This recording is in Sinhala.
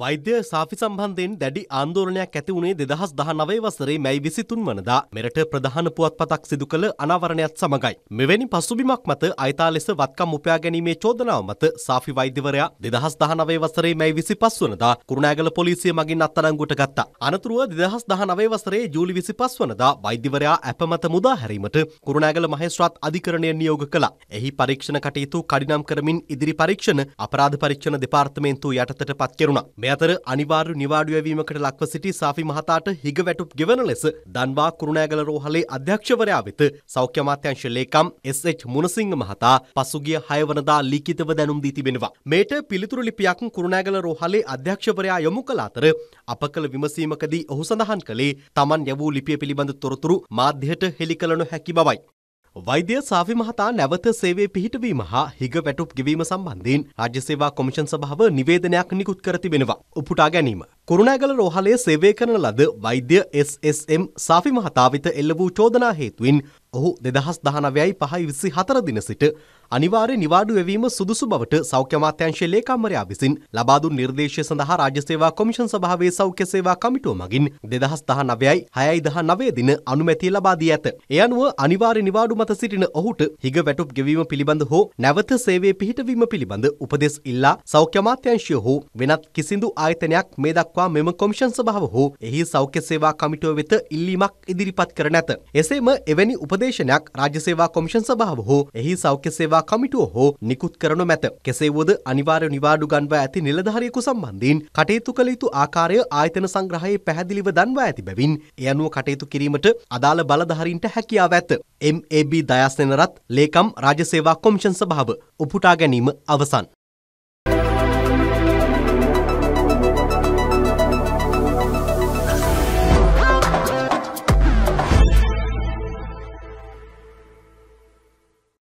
වෛද්‍ය සාෆි සම්බන්ධයෙන් දැඩි ආන්දෝලනයක් ඇති වුණේ දෙදහස් දහනවේ වසරේ මැයි විසිතුන් වනදා මෙරට ප්‍රධාන පුවත්පතක් සිදු කළ අනාවරණයත් සමඟයි. මෙවැනි පසුබිමක් මත අයිතා ලෙස වත්කම් උපයා ගැනීමේ චෝදනාව මත සාෆි වෛද්‍යවරයා දෙදහස් දහනවේ වසරේ මැයි විසි පස් වනදා කුරුණෑගල පොලිසිය මගින් අත්තරංගුට ගත්තා. අනතුරුව දෙදහස් දහනවේ වසරේ ජූලි විසි පස් වනදා වෛද්‍යවරයා ඇපමත මුදා හැරීමට කුරුණෑගල මහේස්ත්‍රාත් අධිකරණය නියෝග කළා. එහි පරීක්ෂණ කටයුතු කඩිනම් කරමින් ඉදිරි පරීක්ෂණ අපරාධ පරීක්ෂණ දෙපාර්තමේන්තුව යටතට පත් කෙරුණා. මේ අතර අනිවාර්ය නිවාඩු යැවීමකට ලක්ව සිටි සාෆි මහතාට හිග වැටුප් ගෙවන ලෙස දන්වා කුරුණෑගල රෝහලේ අධ්‍යක්ෂවරයා වෙත සෞඛ්‍ය අමාත්‍යංශ ලේකම් එස්.එච්. මුණසිංහ මහතා පසුගිය 6 වනදා ලිඛිතව දැනුම් දී තිබෙනවා. මේට පිළිතුරු ලිපියක් කුරුණෑගල රෝහලේ අධ්‍යක්ෂවරයා යොමු කළ අතර අප කළ විමසීමකදී ඔහු සඳහන් කළේ තමන් යැවූ ලිපිය පිළිබඳ තොරතුරු මාධ්‍යයට හෙළි කළ නොහැකි බවයි. වෛද්‍ය සාවි මහතා නැවත සේවයේ පිහිටවීම හා හිග වැටුප් ගෙවීම සම්බන්ධයෙන් රාජ්‍ය සේවා කොමිෂන් සභාව නිවේදනයක් නිකුත් කර තිබෙනවා. උපුටා ගැනීම. කුරුණෑගල රෝහලේ සේවය කරන ලද වෛද්‍ය එස්.එස්.එම්. සාෆි මහතා වෙත එල්ල වූ චෝදනා හේතුවෙන් ඔහු දෙදහස් දහනවයයි පහයි විසි හතර දින සිට අනිවාර්ය නිවාඩු වැවීම සුදුසු බවට සෞඛ්‍ය මාත්‍යංශයේ ලේකම්වරයා විසින් ලබාදුන් නිර්දේශය සඳහා රාජ්‍ය සේවා කොමිෂන් සභාවේ සෞඛ්‍ය සේවා කමිටුව මගින් දෙදහස් දහ නවයයි හයයි දහ නවය දින අනුමැතිය ලබා දී ඇත. ඒ අනුව අනිවාර්ය නිවාඩු මත සිටින ඔහුට හිග වැටුප් ගෙවීම පිළිබඳ හෝ නැවත සේවයේ පිහිටවීම පිළිබඳ උපදෙස් ඉල්ලා සෞඛ්‍ය මාත්‍යංශය හෝ වෙනත් කිසිදු ආයතනයක් මේ දක්වා මෙම කොමිෂන් සභාව හෝ එහි සෞඛ්‍ය සේවා කමිටුව වෙත ඉල්ලීමක් ඉදිරිපත් කර නැත. එසේම එවැනි උපදෙස් උපදේශනයක් රාජ්‍ය සේවා කොමිෂන් සභාව හෝ එහි සෞඛ්‍ය සේවා කමිටුව හෝ නිකුත් කරනු මැත. කෙසේ වුවද අනිවාර්ය නිවාඩු ගන්වා ඇති නිලධාරියෙකු සම්බන්ධයෙන් කටයුතු කළ යුතු ආකාරය ආයතන සංග්‍රහයේ පැහැදිලිව දන්වා ඇති බැවින් ඒ අනුව කටයුතු කිරීමට අදාළ බලධාරීන්ට හැකියාව ඇත. MAB දයස්නනරත් ලේකම් රාජ්‍ය සේවා කොමිෂන් සභාව උපුටා ගැනීම අවසන්.